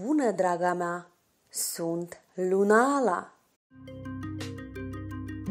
Bună, draga mea! Sunt Lunala!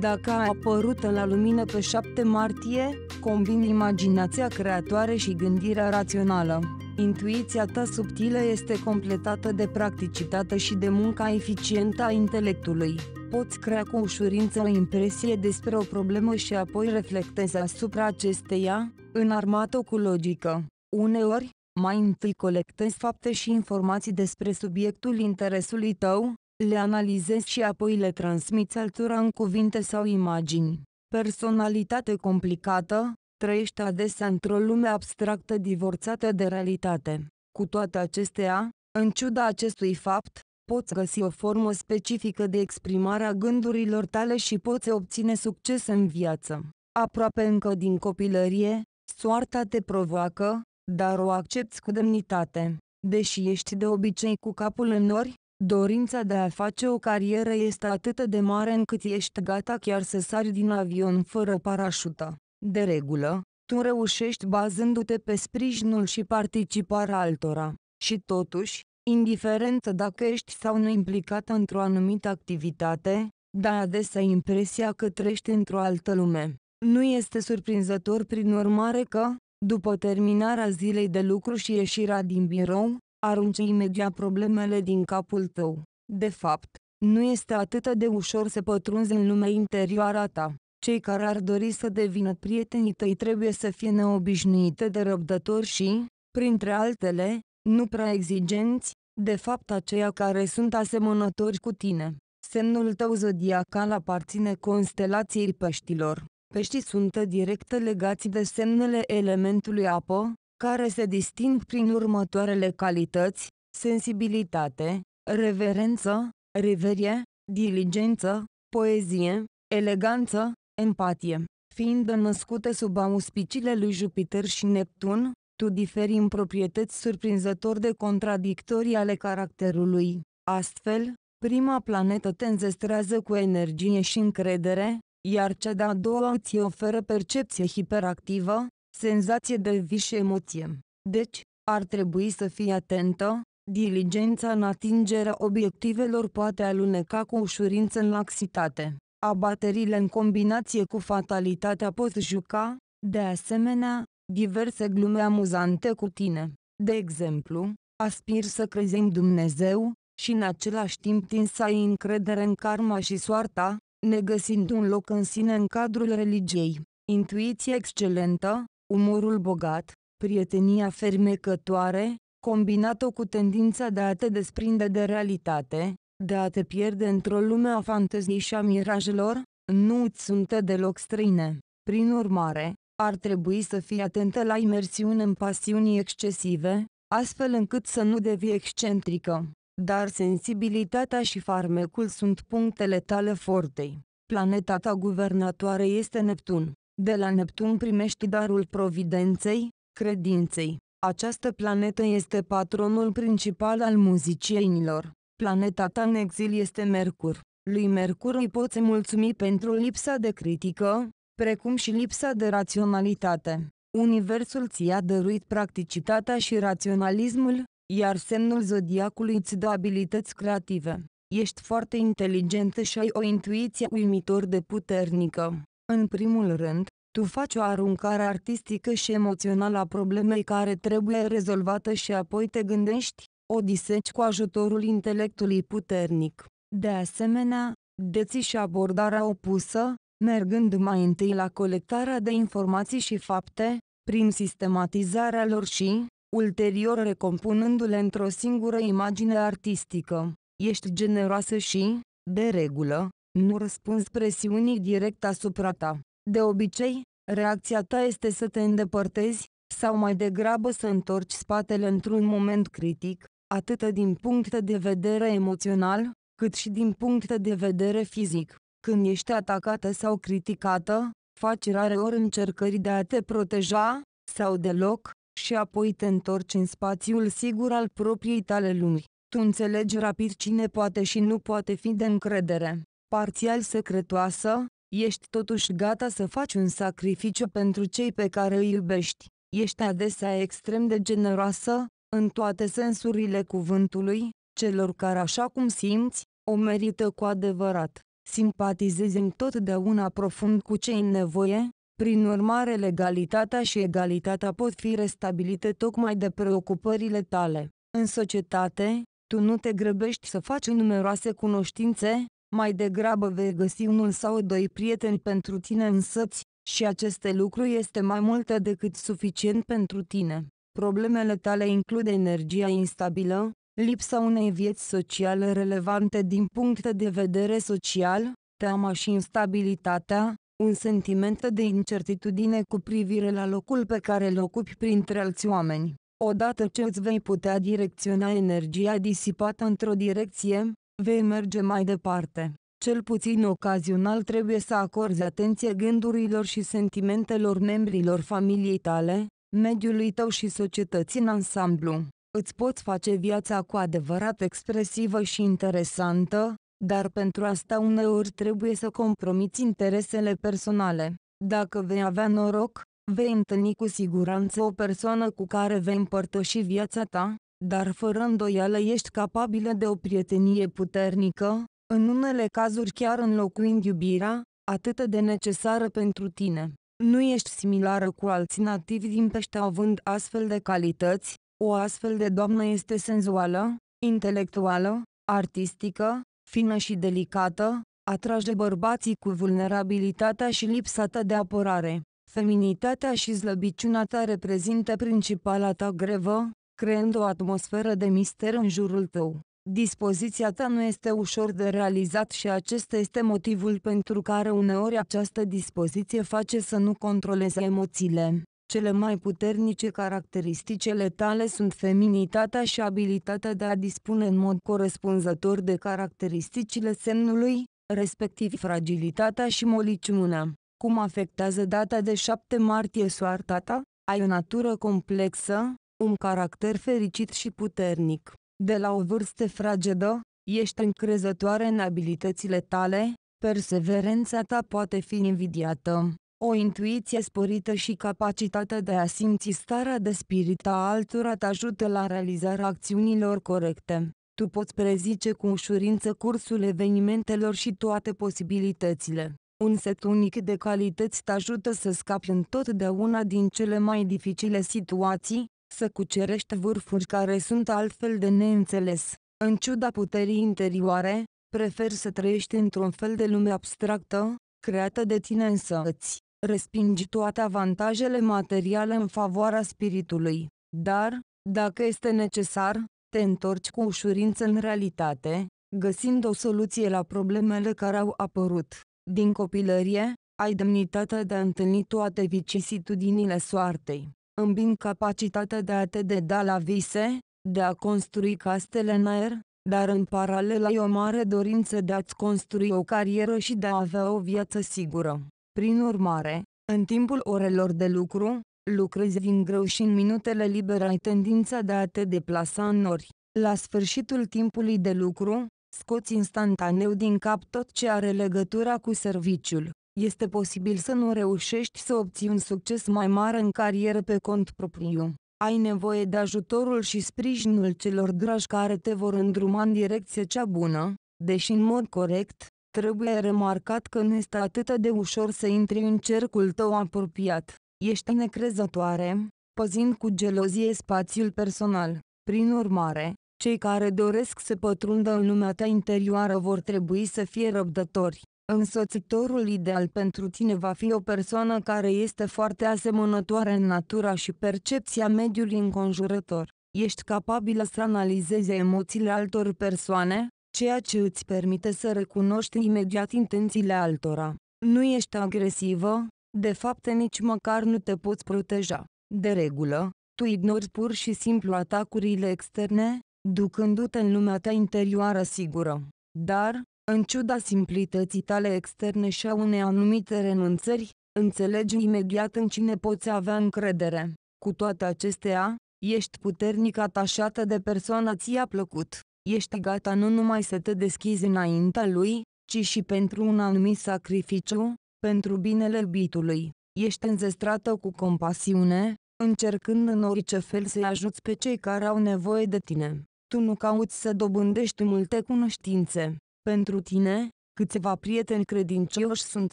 Dacă a apărut la lumină pe 7 martie, combin imaginația creatoare și gândirea rațională. Intuiția ta subtilă este completată de practicitate și de munca eficientă a intelectului. Poți crea cu ușurință o impresie despre o problemă și apoi reflectezi asupra acesteia, armată cu logică. Uneori, mai întâi colectezi fapte și informații despre subiectul interesului tău, le analizezi și apoi le transmiți altora în cuvinte sau imagini. Personalitate complicată, trăiește adesea într-o lume abstractă divorțată de realitate. Cu toate acestea, în ciuda acestui fapt, poți găsi o formă specifică de exprimare a gândurilor tale și poți obține succes în viață. Aproape încă din copilărie, soarta te provoacă, dar o accepti cu demnitate. Deși ești de obicei cu capul în nori, dorința de a face o carieră este atât de mare încât ești gata chiar să sari din avion fără parașută. De regulă, tu reușești bazându-te pe sprijinul și participarea altora. Și totuși, indiferent dacă ești sau nu implicat într-o anumită activitate, dai adesea impresia că trăiești într-o altă lume. Nu este surprinzător prin urmare că, după terminarea zilei de lucru și ieșirea din birou, arunci imediat problemele din capul tău. De fapt, nu este atât de ușor să pătrunzi în lumea interioară ta. Cei care ar dori să devină prietenii tăi trebuie să fie neobișnuite de răbdători și, printre altele, nu prea exigenți, de fapt aceia care sunt asemănători cu tine. Semnul tău zodiacal aparține constelației peștilor. Peștii sunt direct legați de semnele elementului apă, care se disting prin următoarele calități, sensibilitate, reverență, reverie, diligență, poezie, eleganță, empatie. Fiind născute sub auspiciile lui Jupiter și Neptun, tu diferi în proprietăți surprinzător de contradictorii ale caracterului. Astfel, prima planetă te înzestrează cu energie și încredere, iar cea de-a doua îți oferă percepție hiperactivă, senzație de vis și emoție. Deci, ar trebui să fii atentă, diligența în atingerea obiectivelor poate aluneca cu ușurință în laxitate. Abaterile în combinație cu fatalitatea pot juca, de asemenea, diverse glume amuzante cu tine. De exemplu, aspir să crezi în Dumnezeu, și în același timp tin să ai încredere în karma și soarta, negăsind un loc în sine în cadrul religiei, intuiție excelentă, umorul bogat, prietenia fermecătoare, combinată cu tendința de a te desprinde de realitate, de a te pierde într-o lume a fanteziei și a mirajelor, nu îți sunt deloc străine. Prin urmare, ar trebui să fii atentă la imersiune în pasiuni excesive, astfel încât să nu devii excentrică dar sensibilitatea și farmecul sunt punctele tale fortei. Planeta ta guvernatoare este Neptun. De la Neptun primești darul providenței, credinței. Această planetă este patronul principal al muzicienilor. Planeta ta în exil este Mercur. Lui Mercur îi poți mulțumi pentru lipsa de critică, precum și lipsa de raționalitate. Universul ți-a dăruit practicitatea și raționalismul, iar semnul zodiacului îți dă abilități creative. Ești foarte inteligentă și ai o intuiție uimitor de puternică. În primul rând, tu faci o aruncare artistică și emoțională a problemei care trebuie rezolvată și apoi te gândești, o diseci cu ajutorul intelectului puternic. De asemenea, deții și abordarea opusă, mergând mai întâi la colectarea de informații și fapte, prin sistematizarea lor și, ulterior recompunându-le într-o singură imagine artistică. Ești generoasă și, de regulă, nu răspunzi presiunii direct asupra ta. De obicei, reacția ta este să te îndepărtezi, sau mai degrabă să întorci spatele într-un moment critic, atât din punct de vedere emoțional, cât și din punct de vedere fizic. Când ești atacată sau criticată, faci rareori încercări de a te proteja, sau deloc, și apoi te întorci în spațiul sigur al propriei tale lumi. Tu înțelegi rapid cine poate și nu poate fi de încredere. Parțial secretoasă, ești totuși gata să faci un sacrificiu pentru cei pe care îi iubești. Ești adesea extrem de generoasă, în toate sensurile cuvântului, celor care așa cum simți, o merită cu adevărat. Simpatizezi întotdeauna profund cu cei în nevoie, prin urmare, legalitatea și egalitatea pot fi restabilite tocmai de preocupările tale. În societate, tu nu te grăbești să faci numeroase cunoștințe, mai degrabă vei găsi unul sau doi prieteni pentru tine însăți, și aceste lucru este mai mult decât suficient pentru tine. Problemele tale includ energia instabilă, lipsa unei vieți sociale relevante din punct de vedere social, teama și instabilitatea, un sentiment de incertitudine cu privire la locul pe care îl ocupi printre alți oameni. Odată ce îți vei putea direcționa energia disipată într-o direcție, vei merge mai departe. Cel puțin ocazional trebuie să acorzi atenție gândurilor și sentimentelor membrilor familiei tale, mediului tău și societății în ansamblu. Îți poți face viața cu adevărat expresivă și interesantă, dar pentru asta uneori trebuie să compromiți interesele personale. Dacă vei avea noroc, vei întâlni cu siguranță o persoană cu care vei împărtăși viața ta, dar fără îndoială ești capabilă de o prietenie puternică, în unele cazuri chiar înlocuind iubirea, atât de necesară pentru tine. Nu ești similară cu alții nativi din pește având astfel de calități, o astfel de doamnă este senzuală, intelectuală, artistică, fină și delicată, atrage bărbații cu vulnerabilitatea și lipsa ta de apărare. Feminitatea și slăbiciunea ta reprezintă principala ta grevă, creând o atmosferă de mister în jurul tău. Dispoziția ta nu este ușor de realizat și acesta este motivul pentru care uneori această dispoziție face să nu controleze emoțiile. Cele mai puternice caracteristicele tale sunt feminitatea și abilitatea de a dispune în mod corespunzător de caracteristicile semnului, respectiv fragilitatea și moliciunea. Cum afectează data de 7 martie soarta ta? Ai o natură complexă, un caracter fericit și puternic. De la o vârstă fragedă, ești încrezătoare în abilitățile tale, perseverența ta poate fi invidiată o intuiție sporită și capacitatea de a simți starea de spirit a altora te ajută la realizarea acțiunilor corecte. Tu poți prezice cu ușurință cursul evenimentelor și toate posibilitățile. Un set unic de calități te ajută să scapi întotdeauna din cele mai dificile situații, să cucerești vârfuri care sunt altfel de neînțeles. În ciuda puterii interioare, prefer să trăiești într-un fel de lume abstractă, creată de tine însăți respingi toate avantajele materiale în favoarea spiritului. Dar, dacă este necesar, te întorci cu ușurință în realitate, găsind o soluție la problemele care au apărut. Din copilărie, ai demnitatea de a întâlni toate vicisitudinile soartei. Îmbin capacitatea de a te deda la vise, de a construi castele în aer, dar în paralel ai o mare dorință de a-ți construi o carieră și de a avea o viață sigură. Prin urmare, în timpul orelor de lucru, lucrezi din greu și în minutele libere ai tendința de a te deplasa în nori. La sfârșitul timpului de lucru, scoți instantaneu din cap tot ce are legătura cu serviciul. Este posibil să nu reușești să obții un succes mai mare în carieră pe cont propriu. Ai nevoie de ajutorul și sprijinul celor dragi care te vor îndruma în direcție cea bună, deși în mod corect, Trebuie remarcat că nu este atât de ușor să intri în cercul tău apropiat. Ești necrezătoare, păzind cu gelozie spațiul personal. Prin urmare, cei care doresc să pătrundă în lumea ta interioară vor trebui să fie răbdători. Însoțitorul ideal pentru tine va fi o persoană care este foarte asemănătoare în natura și percepția mediului înconjurător. Ești capabilă să analizezi emoțiile altor persoane, ceea ce îți permite să recunoști imediat intențiile altora. Nu ești agresivă, de fapt nici măcar nu te poți proteja. De regulă, tu ignori pur și simplu atacurile externe, ducându-te în lumea ta interioară sigură. Dar, în ciuda simplității tale externe și a unei anumite renunțări, înțelegi imediat în cine poți avea încredere. Cu toate acestea, ești puternic atașată de persoana ți-a plăcut ești gata nu numai să te deschizi înaintea lui, ci și pentru un anumit sacrificiu, pentru binele iubitului. Ești înzestrată cu compasiune, încercând în orice fel să-i ajuți pe cei care au nevoie de tine. Tu nu cauți să dobândești multe cunoștințe. Pentru tine, câțiva prieteni credincioși sunt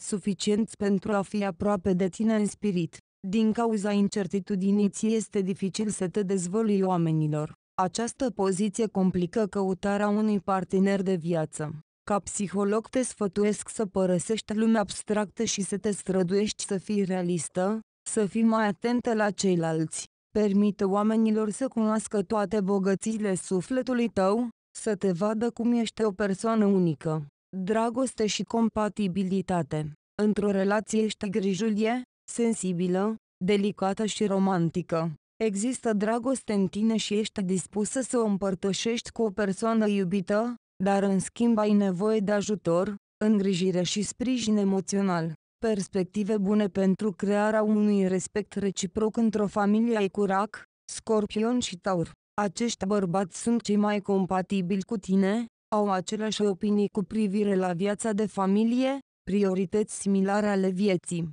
suficienți pentru a fi aproape de tine în spirit. Din cauza incertitudinii ți este dificil să te dezvălui oamenilor. Această poziție complică căutarea unui partener de viață. Ca psiholog te sfătuiesc să părăsești lumea abstractă și să te străduiești să fii realistă, să fii mai atentă la ceilalți. Permite oamenilor să cunoască toate bogățiile sufletului tău, să te vadă cum ești o persoană unică. Dragoste și compatibilitate. Într-o relație ești grijulie, sensibilă, delicată și romantică. Există dragoste în tine și ești dispusă să o împărtășești cu o persoană iubită, dar în schimb ai nevoie de ajutor, îngrijire și sprijin emoțional. Perspective bune pentru crearea unui respect reciproc într-o familie ai curac, scorpion și taur. Acești bărbați sunt cei mai compatibili cu tine, au aceleași opinii cu privire la viața de familie, priorități similare ale vieții.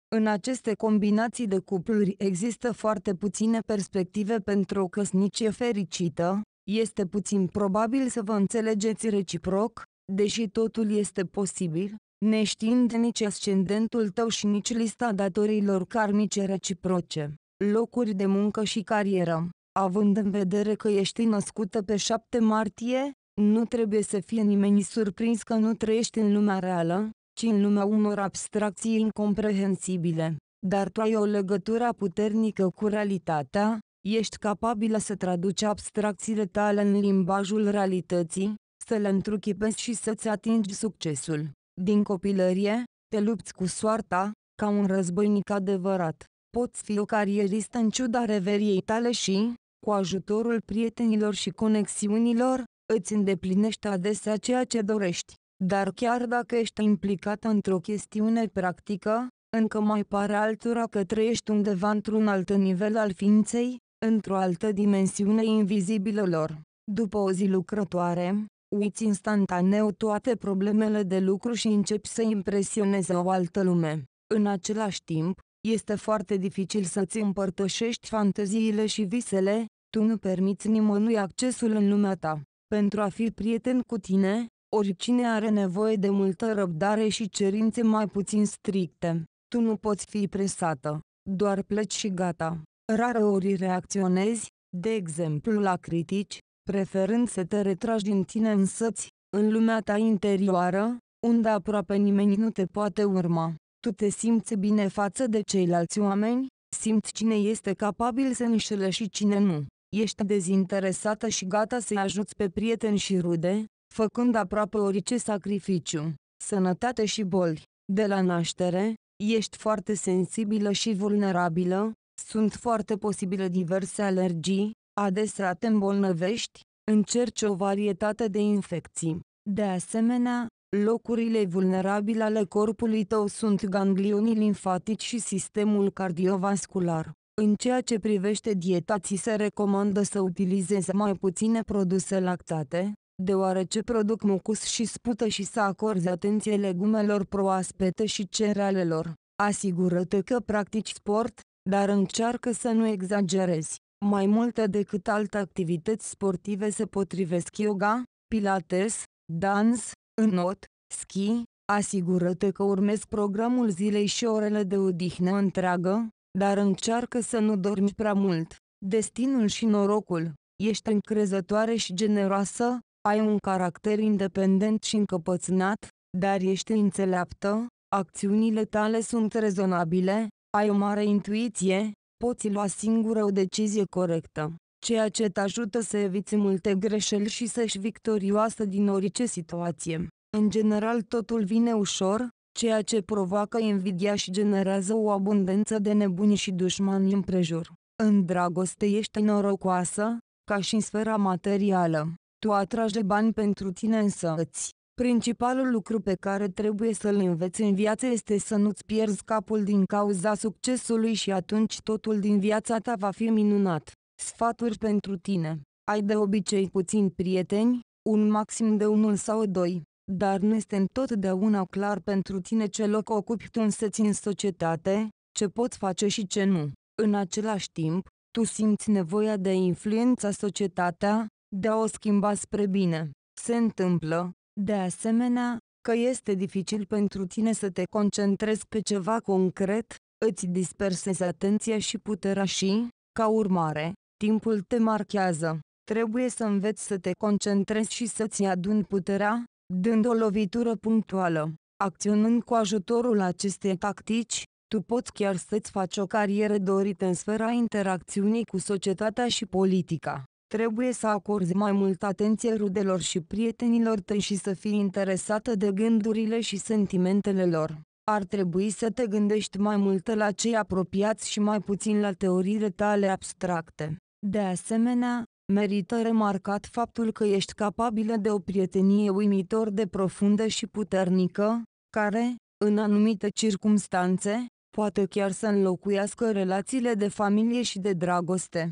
în aceste combinații de cupluri există foarte puține perspective pentru o căsnicie fericită, este puțin probabil să vă înțelegeți reciproc, deși totul este posibil, neștiind nici ascendentul tău și nici lista datorilor karmice reciproce, locuri de muncă și carieră. Având în vedere că ești născută pe 7 martie, nu trebuie să fie nimeni surprins că nu trăiești în lumea reală, ci în lumea unor abstracții incomprehensibile. Dar tu ai o legătură puternică cu realitatea, ești capabilă să traduci abstracțiile tale în limbajul realității, să le întruchipezi și să-ți atingi succesul. Din copilărie, te lupți cu soarta, ca un războinic adevărat. Poți fi o carieristă în ciuda reveriei tale și, cu ajutorul prietenilor și conexiunilor, îți îndeplinești adesea ceea ce dorești. Dar chiar dacă ești implicat într-o chestiune practică, încă mai pare altora că trăiești undeva într-un alt nivel al ființei, într-o altă dimensiune invizibilă lor. După o zi lucrătoare, uiți instantaneu toate problemele de lucru și începi să impresioneze o altă lume. În același timp, este foarte dificil să-ți împărtășești fanteziile și visele, tu nu permiți nimănui accesul în lumea ta. Pentru a fi prieten cu tine, Oricine are nevoie de multă răbdare și cerințe mai puțin stricte. Tu nu poți fi presată, doar pleci și gata. Rare ori reacționezi, de exemplu la critici, preferând să te retragi din tine însăți, în lumea ta interioară, unde aproape nimeni nu te poate urma. Tu te simți bine față de ceilalți oameni, simți cine este capabil să înșele și cine nu. Ești dezinteresată și gata să-i ajuți pe prieteni și rude, făcând aproape orice sacrificiu, sănătate și boli. De la naștere, ești foarte sensibilă și vulnerabilă, sunt foarte posibile diverse alergii, adesea te îmbolnăvești, încerci o varietate de infecții. De asemenea, locurile vulnerabile ale corpului tău sunt ganglionii limfatici și sistemul cardiovascular. În ceea ce privește dieta, ți se recomandă să utilizezi mai puține produse lactate, deoarece produc mucus și spută și să acorzi atenție legumelor proaspete și cerealelor. Asigură-te că practici sport, dar încearcă să nu exagerezi. Mai multe decât alte activități sportive se potrivesc yoga, pilates, dans, înot, ski. asigură-te că urmezi programul zilei și orele de odihnă întreagă, dar încearcă să nu dormi prea mult. Destinul și norocul. Ești încrezătoare și generoasă, ai un caracter independent și încăpățânat, dar ești înțeleaptă, acțiunile tale sunt rezonabile, ai o mare intuiție, poți lua singură o decizie corectă, ceea ce te ajută să eviți multe greșeli și să ești victorioasă din orice situație. În general totul vine ușor, ceea ce provoacă invidia și generează o abundență de nebuni și dușmani în prejur. În dragoste ești norocoasă, ca și în sfera materială. Tu atragi bani pentru tine îți. Principalul lucru pe care trebuie să-l înveți în viață este să nu-ți pierzi capul din cauza succesului și atunci totul din viața ta va fi minunat. Sfaturi pentru tine. Ai de obicei puțin prieteni, un maxim de unul sau doi, dar nu este întotdeauna clar pentru tine ce loc ocupi tu însăți în societate, ce poți face și ce nu. În același timp, tu simți nevoia de a influența societatea, de a o schimba spre bine. Se întâmplă, de asemenea, că este dificil pentru tine să te concentrezi pe ceva concret, îți dispersezi atenția și puterea și, ca urmare, timpul te marchează. Trebuie să înveți să te concentrezi și să-ți adun puterea, dând o lovitură punctuală. Acționând cu ajutorul acestei tactici, tu poți chiar să-ți faci o carieră dorită în sfera interacțiunii cu societatea și politica. Trebuie să acorzi mai mult atenție rudelor și prietenilor tăi și să fii interesată de gândurile și sentimentele lor. Ar trebui să te gândești mai mult la cei apropiați și mai puțin la teoriile tale abstracte. De asemenea, merită remarcat faptul că ești capabilă de o prietenie uimitor de profundă și puternică, care, în anumite circumstanțe, poate chiar să înlocuiască relațiile de familie și de dragoste.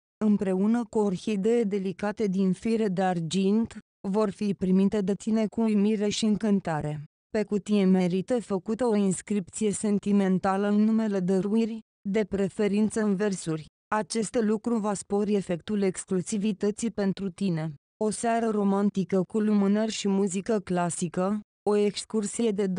împreună cu orhidee delicate din fire de argint, vor fi primite de tine cu uimire și încântare. Pe cutie merită făcută o inscripție sentimentală în numele dăruirii, de preferință în versuri. Acest lucru va spori efectul exclusivității pentru tine. O seară romantică cu lumânări și muzică clasică, o excursie de 2-3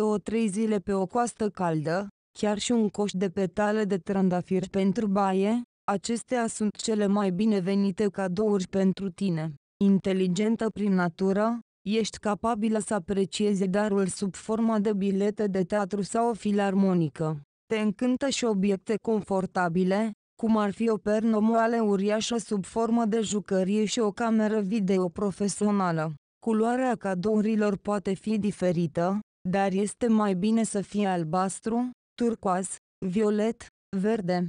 zile pe o coastă caldă, chiar și un coș de petale de trandafir pentru baie, Acestea sunt cele mai binevenite cadouri pentru tine. Inteligentă prin natură, ești capabilă să apreciezi darul sub forma de bilete de teatru sau o filarmonică. Te încântă și obiecte confortabile, cum ar fi o pernă moale uriașă sub formă de jucărie și o cameră video profesională. Culoarea cadourilor poate fi diferită, dar este mai bine să fie albastru, turcoaz, violet, verde,